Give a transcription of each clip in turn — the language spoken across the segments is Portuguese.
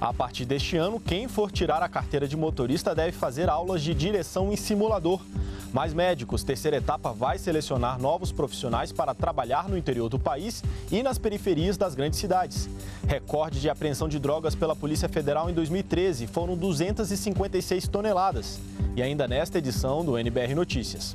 A partir deste ano, quem for tirar a carteira de motorista deve fazer aulas de direção em simulador. Mais médicos, terceira etapa vai selecionar novos profissionais para trabalhar no interior do país e nas periferias das grandes cidades. Recorde de apreensão de drogas pela Polícia Federal em 2013 foram 256 toneladas. E ainda nesta edição do NBR Notícias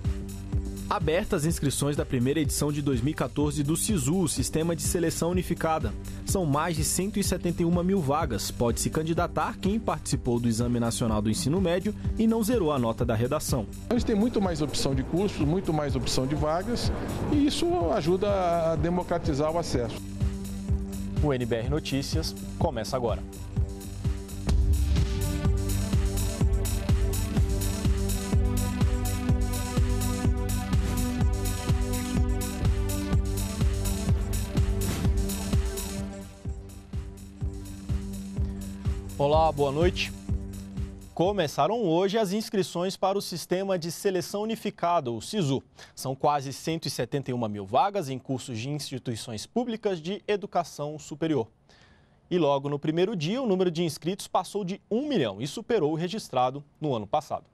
abertas as inscrições da primeira edição de 2014 do SISU, Sistema de Seleção Unificada. São mais de 171 mil vagas. Pode-se candidatar quem participou do Exame Nacional do Ensino Médio e não zerou a nota da redação. A gente tem muito mais opção de cursos, muito mais opção de vagas e isso ajuda a democratizar o acesso. O NBR Notícias começa agora. Olá, boa noite. Começaram hoje as inscrições para o Sistema de Seleção Unificado, o SISU. São quase 171 mil vagas em cursos de instituições públicas de educação superior. E logo no primeiro dia, o número de inscritos passou de 1 milhão e superou o registrado no ano passado.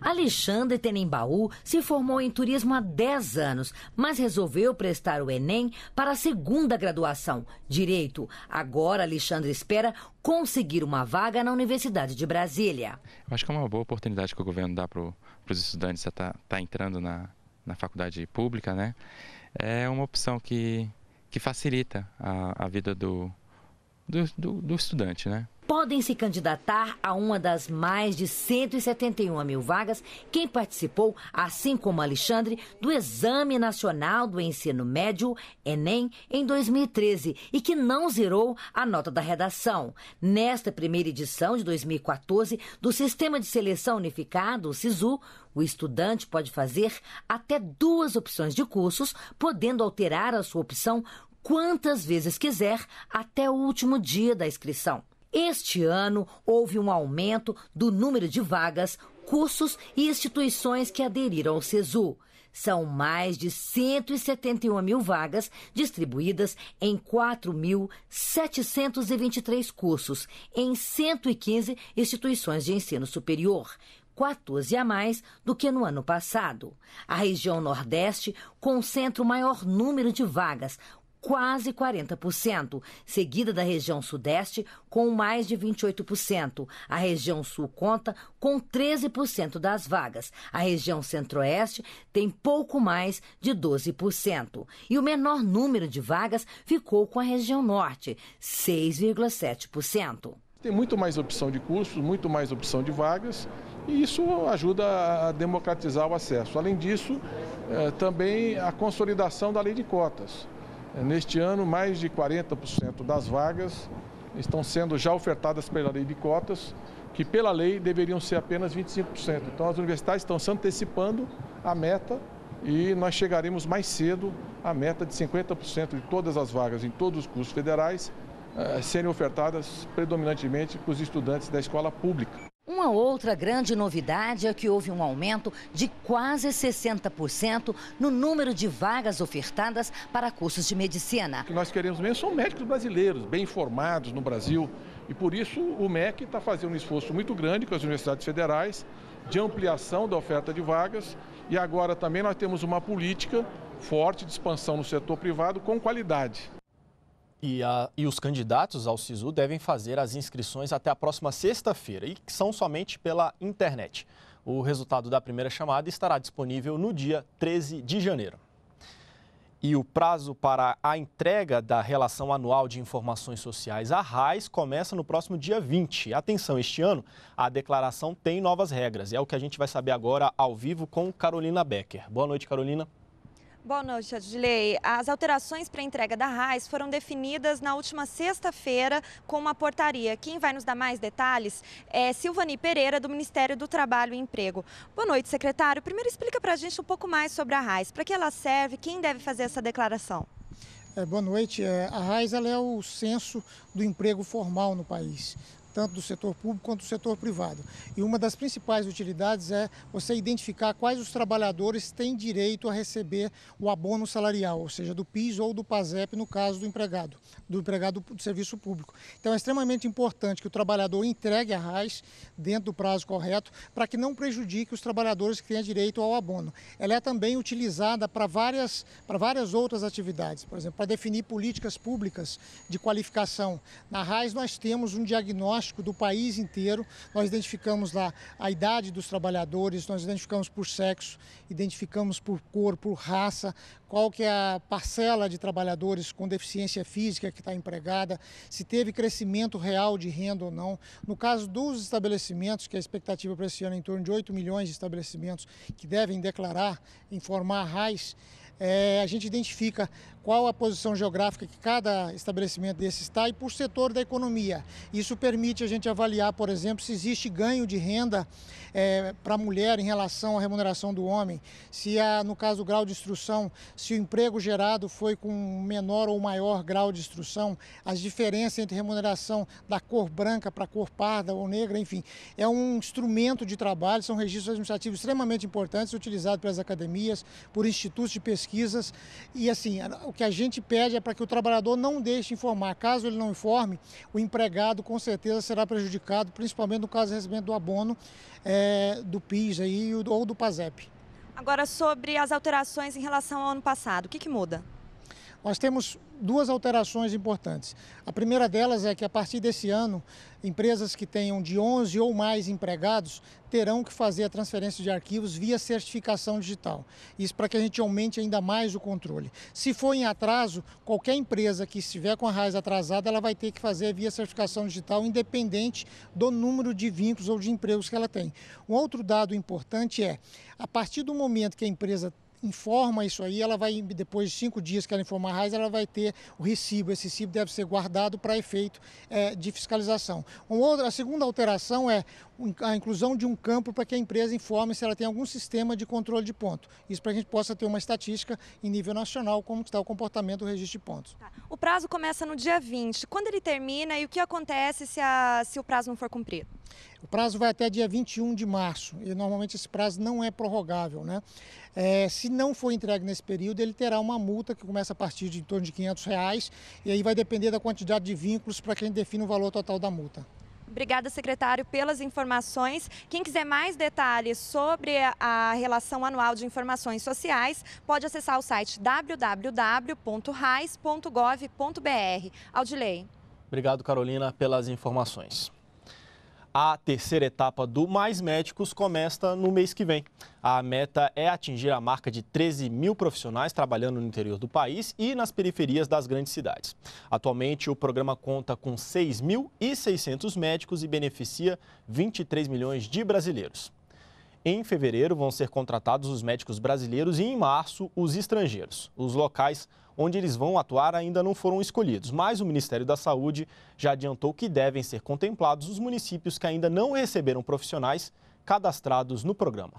Alexandre Tenembaú se formou em turismo há 10 anos, mas resolveu prestar o Enem para a segunda graduação, Direito. Agora, Alexandre espera conseguir uma vaga na Universidade de Brasília. Eu acho que é uma boa oportunidade que o governo dá para os estudantes que tá, tá entrando na, na faculdade pública, né? É uma opção que, que facilita a, a vida do, do, do, do estudante, né? podem se candidatar a uma das mais de 171 mil vagas quem participou, assim como Alexandre, do Exame Nacional do Ensino Médio, Enem, em 2013 e que não zerou a nota da redação. Nesta primeira edição de 2014 do Sistema de Seleção Unificado, o SISU, o estudante pode fazer até duas opções de cursos, podendo alterar a sua opção quantas vezes quiser até o último dia da inscrição. Este ano houve um aumento do número de vagas, cursos e instituições que aderiram ao SESU. São mais de 171 mil vagas distribuídas em 4.723 cursos em 115 instituições de ensino superior. 14 a mais do que no ano passado. A região Nordeste concentra o maior número de vagas, quase 40%, seguida da região Sudeste, com mais de 28%. A região Sul conta com 13% das vagas. A região Centro-Oeste tem pouco mais de 12%. E o menor número de vagas ficou com a região Norte, 6,7%. Tem muito mais opção de cursos, muito mais opção de vagas, e isso ajuda a democratizar o acesso. Além disso, eh, também a consolidação da lei de cotas. Neste ano, mais de 40% das vagas estão sendo já ofertadas pela lei de cotas, que pela lei deveriam ser apenas 25%. Então, as universidades estão se antecipando a meta e nós chegaremos mais cedo à meta de 50% de todas as vagas em todos os cursos federais eh, serem ofertadas predominantemente para os estudantes da escola pública. Uma outra grande novidade é que houve um aumento de quase 60% no número de vagas ofertadas para cursos de medicina. O que nós queremos mesmo são médicos brasileiros, bem formados no Brasil. E por isso o MEC está fazendo um esforço muito grande com as universidades federais de ampliação da oferta de vagas. E agora também nós temos uma política forte de expansão no setor privado com qualidade. E, a, e, os candidatos ao SISU devem fazer as inscrições até a próxima sexta-feira, e que são somente pela internet. O resultado da primeira chamada estará disponível no dia 13 de janeiro. E o prazo para a entrega da Relação Anual de Informações Sociais, a RAIS, começa no próximo dia 20. Atenção, este ano a declaração tem novas regras. É o que a gente vai saber agora ao vivo com Carolina Becker. Boa noite, Carolina. Boa noite, Adilei. As alterações para a entrega da RAIS foram definidas na última sexta-feira com uma portaria. Quem vai nos dar mais detalhes é Silvani Pereira, do Ministério do Trabalho e Emprego. Boa noite, secretário. Primeiro explica para a gente um pouco mais sobre a RAIS. Para que ela serve? Quem deve fazer essa declaração? É, boa noite. É, a RAIS é o censo do emprego formal no país tanto do setor público quanto do setor privado. E uma das principais utilidades é você identificar quais os trabalhadores têm direito a receber o abono salarial, ou seja, do PIS ou do PASEP no caso do empregado, do empregado do serviço público. Então é extremamente importante que o trabalhador entregue a RAIS dentro do prazo correto para que não prejudique os trabalhadores que têm direito ao abono. Ela é também utilizada para várias, para várias outras atividades, por exemplo, para definir políticas públicas de qualificação. Na RAIS nós temos um diagnóstico diagnóstico do país inteiro. Nós identificamos lá a idade dos trabalhadores, nós identificamos por sexo, identificamos por cor, por raça, qual que é a parcela de trabalhadores com deficiência física que está empregada, se teve crescimento real de renda ou não. No caso dos estabelecimentos, que a expectativa para esse ano é em torno de 8 milhões de estabelecimentos que devem declarar, informar a RAIS, é, a gente identifica qual a posição geográfica que cada estabelecimento desse está e por setor da economia. Isso permite a gente avaliar, por exemplo, se existe ganho de renda é, para a mulher em relação à remuneração do homem, se há no caso do grau de instrução, se o emprego gerado foi com menor ou maior grau de instrução, as diferenças entre remuneração da cor branca para a cor parda ou negra, enfim. É um instrumento de trabalho, são registros administrativos extremamente importantes, utilizados pelas academias, por institutos de pesquisa pesquisas. E assim, o que a gente pede é para que o trabalhador não deixe informar. Caso ele não informe, o empregado com certeza será prejudicado, principalmente no caso do recebimento do abono é, do PIS aí, ou do PASEP. Agora, sobre as alterações em relação ao ano passado, o que, que muda? Nós temos duas alterações importantes. A primeira delas é que, a partir desse ano, empresas que tenham de 11 ou mais empregados terão que fazer a transferência de arquivos via certificação digital. Isso para que a gente aumente ainda mais o controle. Se for em atraso, qualquer empresa que estiver com a raiz atrasada, ela vai ter que fazer via certificação digital, independente do número de vínculos ou de empregos que ela tem. Um outro dado importante é, a partir do momento que a empresa informa isso aí, ela vai, depois de cinco dias que ela informar a RAIS, ela vai ter o recibo. Esse recibo deve ser guardado para efeito é, de fiscalização. Uma outra, a segunda alteração é a inclusão de um campo para que a empresa informe se ela tem algum sistema de controle de ponto. Isso para que a gente possa ter uma estatística em nível nacional como está o comportamento do registro de pontos. Tá. O prazo começa no dia 20. Quando ele termina e o que acontece se, a, se o prazo não for cumprido? O prazo vai até dia 21 de março e normalmente esse prazo não é prorrogável. Né? É, se não for entregue nesse período, ele terá uma multa que começa a partir de em torno de 500 reais e aí vai depender da quantidade de vínculos para que gente defina o valor total da multa. Obrigada, secretário, pelas informações. Quem quiser mais detalhes sobre a relação anual de informações sociais, pode acessar o site www.rais.gov.br. Aldilei. Obrigado, Carolina, pelas informações. A terceira etapa do Mais Médicos começa no mês que vem. A meta é atingir a marca de 13 mil profissionais trabalhando no interior do país e nas periferias das grandes cidades. Atualmente, o programa conta com 6.600 médicos e beneficia 23 milhões de brasileiros. Em fevereiro vão ser contratados os médicos brasileiros e em março os estrangeiros. Os locais onde eles vão atuar ainda não foram escolhidos, mas o Ministério da Saúde já adiantou que devem ser contemplados os municípios que ainda não receberam profissionais cadastrados no programa.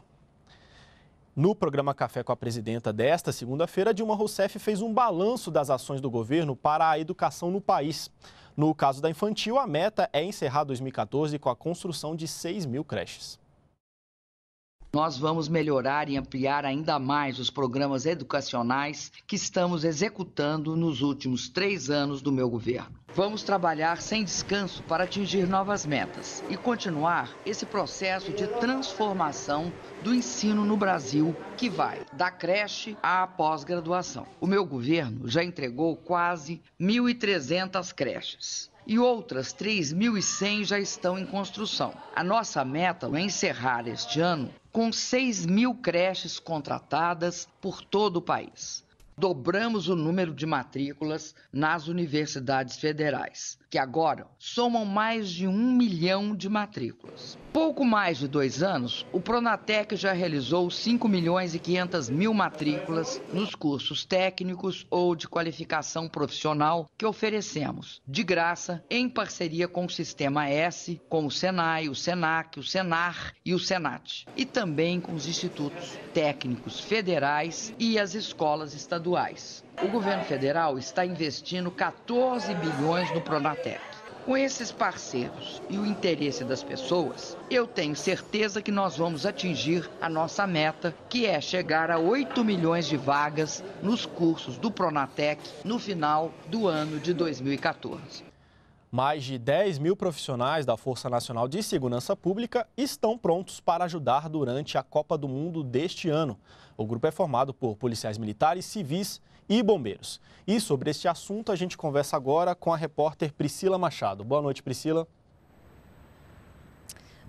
No programa Café com a Presidenta desta segunda-feira, Dilma Rousseff fez um balanço das ações do governo para a educação no país. No caso da infantil, a meta é encerrar 2014 com a construção de 6 mil creches nós vamos melhorar e ampliar ainda mais os programas educacionais que estamos executando nos últimos três anos do meu governo. Vamos trabalhar sem descanso para atingir novas metas e continuar esse processo de transformação do ensino no Brasil, que vai da creche à pós-graduação. O meu governo já entregou quase 1.300 creches e outras 3.100 já estão em construção. A nossa meta é encerrar este ano com 6 mil creches contratadas por todo o país dobramos o número de matrículas nas universidades federais, que agora somam mais de um milhão de matrículas. Pouco mais de dois anos, o Pronatec já realizou 5 milhões e 500 mil matrículas nos cursos técnicos ou de qualificação profissional que oferecemos, de graça, em parceria com o Sistema S, com o Senai, o Senac, o Senar e o Senat, e também com os institutos técnicos federais e as escolas estaduais estaduais. O governo federal está investindo 14 bilhões no Pronatec. Com esses parceiros e o interesse das pessoas, eu tenho certeza que nós vamos atingir a nossa meta, que é chegar a 8 milhões de vagas nos cursos do Pronatec no final do ano de 2014. Mais de 10 mil profissionais da Força Nacional de Segurança Pública estão prontos para ajudar durante a Copa do Mundo deste ano. O grupo é formado por policiais militares, civis e bombeiros. E sobre este assunto, a gente conversa agora com a repórter Priscila Machado. Boa noite, Priscila.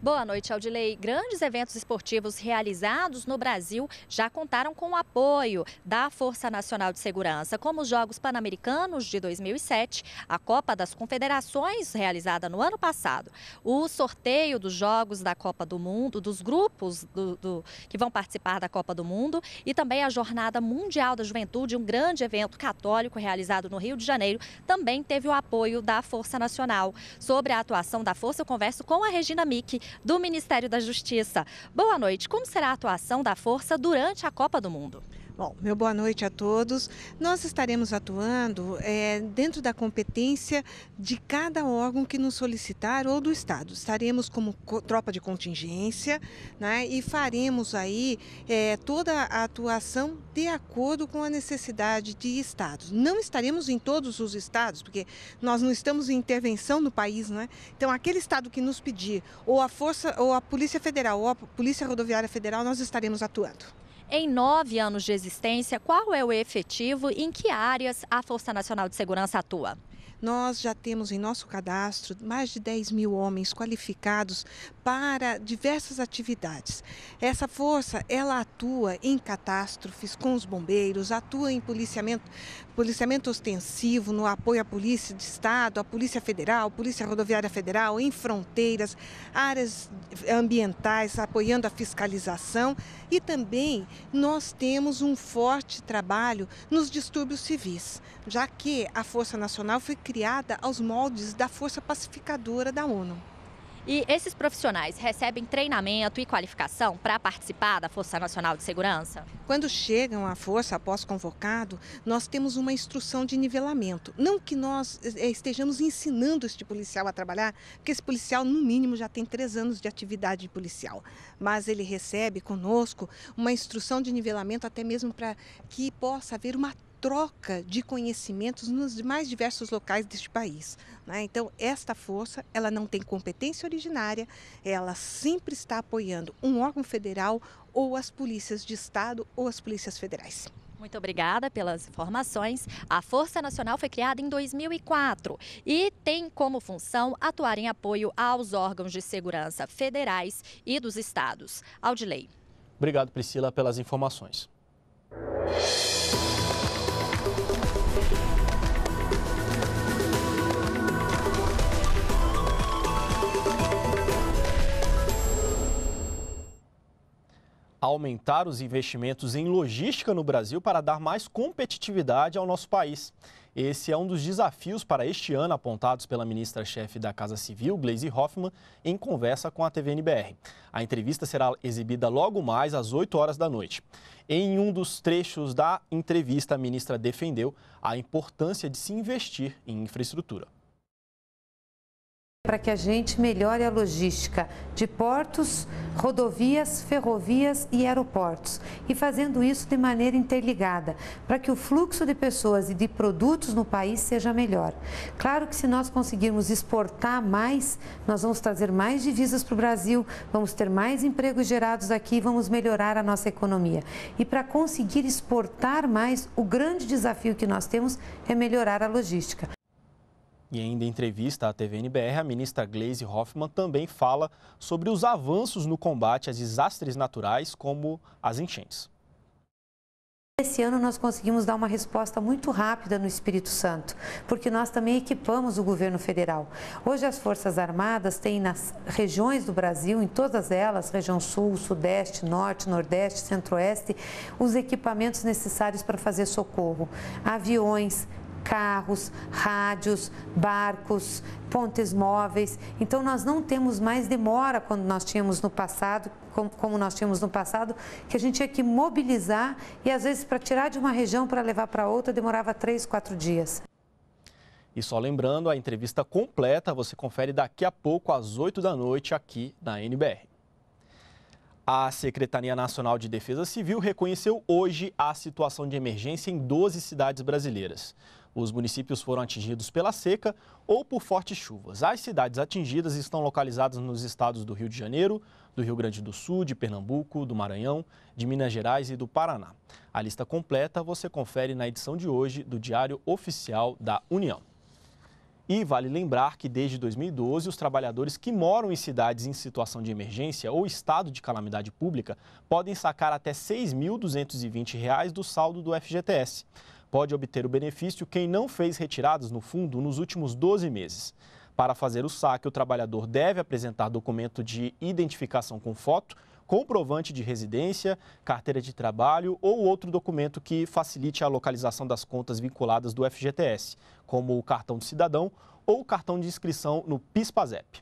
Boa noite, Aldilei. Grandes eventos esportivos realizados no Brasil já contaram com o apoio da Força Nacional de Segurança, como os Jogos Pan-Americanos de 2007, a Copa das Confederações, realizada no ano passado, o sorteio dos Jogos da Copa do Mundo, dos grupos do, do, que vão participar da Copa do Mundo, e também a Jornada Mundial da Juventude, um grande evento católico realizado no Rio de Janeiro, também teve o apoio da Força Nacional. Sobre a atuação da Força, eu converso com a Regina Mick do Ministério da Justiça. Boa noite. Como será a atuação da Força durante a Copa do Mundo? Bom, meu boa noite a todos. Nós estaremos atuando é, dentro da competência de cada órgão que nos solicitar ou do Estado. Estaremos como tropa de contingência né, e faremos aí é, toda a atuação de acordo com a necessidade de Estados. Não estaremos em todos os Estados, porque nós não estamos em intervenção no país, né? Então, aquele Estado que nos pedir, ou a Força, ou a Polícia Federal, ou a Polícia Rodoviária Federal, nós estaremos atuando. Em nove anos de existência, qual é o efetivo e em que áreas a Força Nacional de Segurança atua? Nós já temos em nosso cadastro mais de 10 mil homens qualificados para diversas atividades. Essa força, ela atua em catástrofes com os bombeiros, atua em policiamento, policiamento ostensivo, no apoio à polícia de Estado, à Polícia Federal, Polícia Rodoviária Federal, em fronteiras, áreas ambientais, apoiando a fiscalização e também nós temos um forte trabalho nos distúrbios civis, já que a Força Nacional foi criada criada aos moldes da força pacificadora da ONU. E esses profissionais recebem treinamento e qualificação para participar da Força Nacional de Segurança? Quando chegam à Força após convocado, nós temos uma instrução de nivelamento. Não que nós eh, estejamos ensinando este policial a trabalhar, porque esse policial, no mínimo, já tem três anos de atividade policial. Mas ele recebe conosco uma instrução de nivelamento, até mesmo para que possa haver uma troca de conhecimentos nos mais diversos locais deste país. Né? Então, esta força, ela não tem competência originária, ela sempre está apoiando um órgão federal ou as polícias de Estado ou as polícias federais. Muito obrigada pelas informações. A Força Nacional foi criada em 2004 e tem como função atuar em apoio aos órgãos de segurança federais e dos estados. Audilei. Obrigado, Priscila, pelas informações. aumentar os investimentos em logística no Brasil para dar mais competitividade ao nosso país. Esse é um dos desafios para este ano apontados pela ministra-chefe da Casa Civil, Gleisi Hoffmann, em conversa com a TVNBR. A entrevista será exibida logo mais às 8 horas da noite. Em um dos trechos da entrevista, a ministra defendeu a importância de se investir em infraestrutura para que a gente melhore a logística de portos, rodovias, ferrovias e aeroportos, e fazendo isso de maneira interligada, para que o fluxo de pessoas e de produtos no país seja melhor. Claro que se nós conseguirmos exportar mais, nós vamos trazer mais divisas para o Brasil, vamos ter mais empregos gerados aqui, vamos melhorar a nossa economia. E para conseguir exportar mais, o grande desafio que nós temos é melhorar a logística. E ainda em entrevista à TVNBR, a ministra Glaise Hoffmann também fala sobre os avanços no combate a desastres naturais, como as enchentes. Esse ano nós conseguimos dar uma resposta muito rápida no Espírito Santo, porque nós também equipamos o governo federal. Hoje as Forças Armadas têm nas regiões do Brasil, em todas elas, região sul, sudeste, norte, nordeste, centro-oeste, os equipamentos necessários para fazer socorro. Aviões, carros, rádios, barcos, pontes móveis. Então nós não temos mais demora quando nós tínhamos no passado, como nós tínhamos no passado, que a gente tinha que mobilizar e às vezes para tirar de uma região para levar para outra demorava três, quatro dias. E só lembrando, a entrevista completa você confere daqui a pouco às 8 da noite aqui na NBR. A Secretaria Nacional de Defesa Civil reconheceu hoje a situação de emergência em 12 cidades brasileiras. Os municípios foram atingidos pela seca ou por fortes chuvas. As cidades atingidas estão localizadas nos estados do Rio de Janeiro, do Rio Grande do Sul, de Pernambuco, do Maranhão, de Minas Gerais e do Paraná. A lista completa você confere na edição de hoje do Diário Oficial da União. E vale lembrar que desde 2012, os trabalhadores que moram em cidades em situação de emergência ou estado de calamidade pública podem sacar até R$ 6.220 do saldo do FGTS pode obter o benefício quem não fez retiradas no fundo nos últimos 12 meses. Para fazer o saque, o trabalhador deve apresentar documento de identificação com foto, comprovante de residência, carteira de trabalho ou outro documento que facilite a localização das contas vinculadas do FGTS, como o cartão de cidadão ou o cartão de inscrição no PIS-PASEP.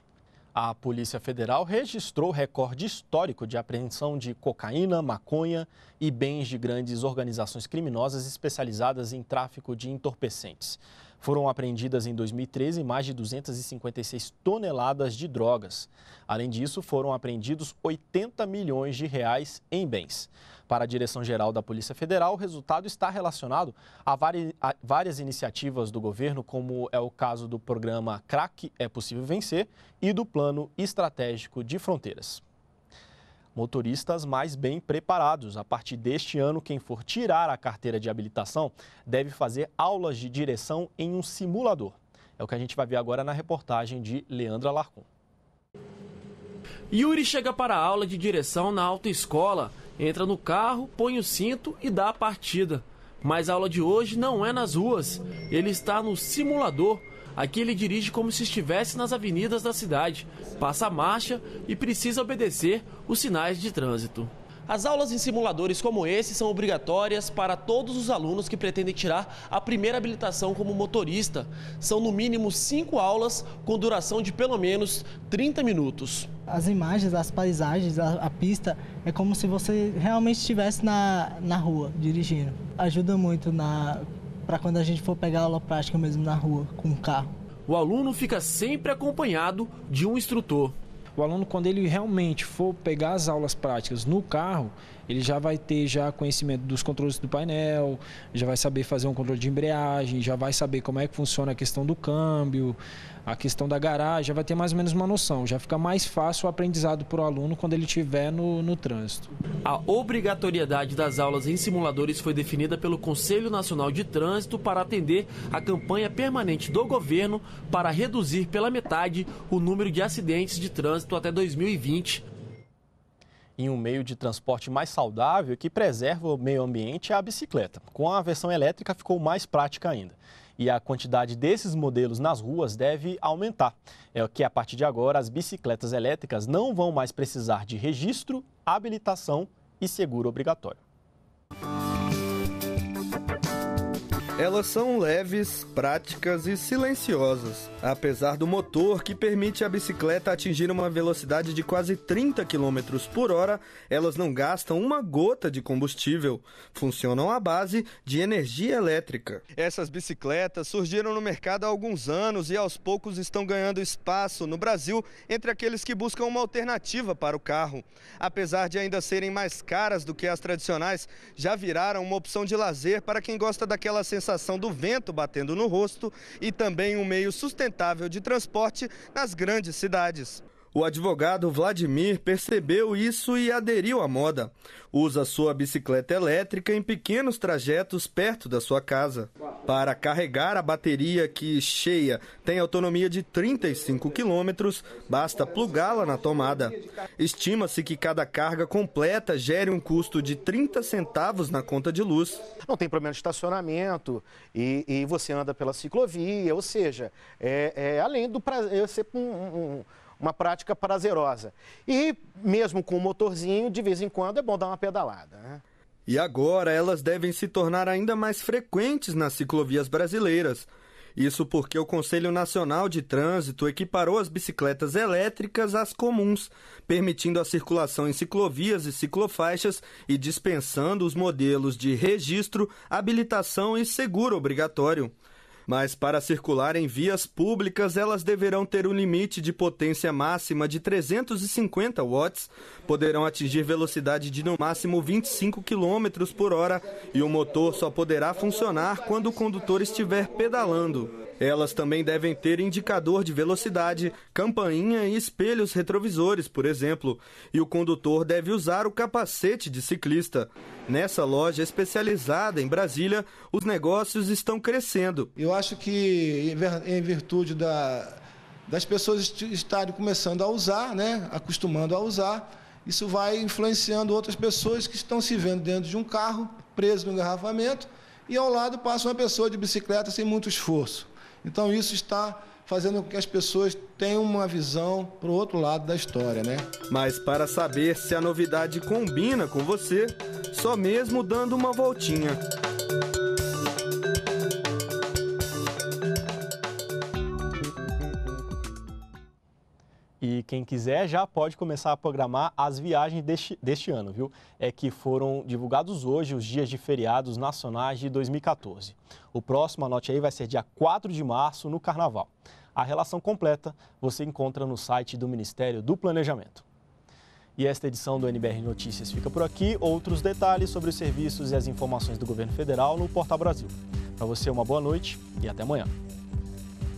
A Polícia Federal registrou recorde histórico de apreensão de cocaína, maconha e bens de grandes organizações criminosas especializadas em tráfico de entorpecentes. Foram apreendidas em 2013 mais de 256 toneladas de drogas. Além disso, foram apreendidos 80 milhões de reais em bens. Para a direção-geral da Polícia Federal, o resultado está relacionado a várias iniciativas do governo, como é o caso do programa Crack é Possível Vencer e do Plano Estratégico de Fronteiras motoristas mais bem preparados. A partir deste ano, quem for tirar a carteira de habilitação deve fazer aulas de direção em um simulador. É o que a gente vai ver agora na reportagem de Leandra Larcon. Yuri chega para a aula de direção na autoescola, entra no carro, põe o cinto e dá a partida. Mas a aula de hoje não é nas ruas, ele está no simulador Aqui ele dirige como se estivesse nas avenidas da cidade, passa a marcha e precisa obedecer os sinais de trânsito. As aulas em simuladores como esse são obrigatórias para todos os alunos que pretendem tirar a primeira habilitação como motorista. São no mínimo cinco aulas com duração de pelo menos 30 minutos. As imagens, as paisagens, a, a pista é como se você realmente estivesse na, na rua dirigindo. Ajuda muito na para quando a gente for pegar aula prática mesmo na rua, com o carro. O aluno fica sempre acompanhado de um instrutor. O aluno, quando ele realmente for pegar as aulas práticas no carro, ele já vai ter já conhecimento dos controles do painel, já vai saber fazer um controle de embreagem, já vai saber como é que funciona a questão do câmbio, a questão da garagem, já vai ter mais ou menos uma noção. Já fica mais fácil o aprendizado para o aluno quando ele estiver no, no trânsito. A obrigatoriedade das aulas em simuladores foi definida pelo Conselho Nacional de Trânsito para atender a campanha permanente do governo para reduzir pela metade o número de acidentes de trânsito até 2020 em um meio de transporte mais saudável que preserva o meio ambiente é a bicicleta. Com a versão elétrica ficou mais prática ainda. E a quantidade desses modelos nas ruas deve aumentar. É o que a partir de agora as bicicletas elétricas não vão mais precisar de registro, habilitação e seguro obrigatório. Elas são leves, práticas e silenciosas, apesar do motor que permite a bicicleta atingir uma velocidade de quase 30 km por hora, elas não gastam uma gota de combustível, funcionam à base de energia elétrica. Essas bicicletas surgiram no mercado há alguns anos e aos poucos estão ganhando espaço no Brasil entre aqueles que buscam uma alternativa para o carro. Apesar de ainda serem mais caras do que as tradicionais, já viraram uma opção de lazer para quem gosta daquela sensação sensação do vento batendo no rosto e também um meio sustentável de transporte nas grandes cidades. O advogado Vladimir percebeu isso e aderiu à moda. Usa sua bicicleta elétrica em pequenos trajetos perto da sua casa. Para carregar a bateria que cheia tem autonomia de 35 quilômetros, basta plugá-la na tomada. Estima-se que cada carga completa gere um custo de 30 centavos na conta de luz. Não tem problema de estacionamento e, e você anda pela ciclovia, ou seja, é, é além do prazer é ser um, um uma prática prazerosa. E mesmo com o motorzinho, de vez em quando é bom dar uma pedalada. Né? E agora elas devem se tornar ainda mais frequentes nas ciclovias brasileiras. Isso porque o Conselho Nacional de Trânsito equiparou as bicicletas elétricas às comuns, permitindo a circulação em ciclovias e ciclofaixas e dispensando os modelos de registro, habilitação e seguro obrigatório mas para circular em vias públicas elas deverão ter um limite de potência máxima de 350 watts, poderão atingir velocidade de no máximo 25 km por hora e o motor só poderá funcionar quando o condutor estiver pedalando. Elas também devem ter indicador de velocidade, campainha e espelhos retrovisores, por exemplo, e o condutor deve usar o capacete de ciclista. Nessa loja especializada em Brasília, os negócios estão crescendo. Eu acho que, em virtude da, das pessoas estarem começando a usar, né, acostumando a usar, isso vai influenciando outras pessoas que estão se vendo dentro de um carro, preso no engarrafamento, e ao lado passa uma pessoa de bicicleta sem muito esforço. Então isso está fazendo com que as pessoas tenham uma visão para o outro lado da história, né? Mas para saber se a novidade combina com você, só mesmo dando uma voltinha. quem quiser já pode começar a programar as viagens deste, deste ano, viu? É que foram divulgados hoje os dias de feriados nacionais de 2014. O próximo, anote aí, vai ser dia 4 de março, no Carnaval. A relação completa você encontra no site do Ministério do Planejamento. E esta edição do NBR Notícias fica por aqui. Outros detalhes sobre os serviços e as informações do governo federal no Portal Brasil. Para você, uma boa noite e até amanhã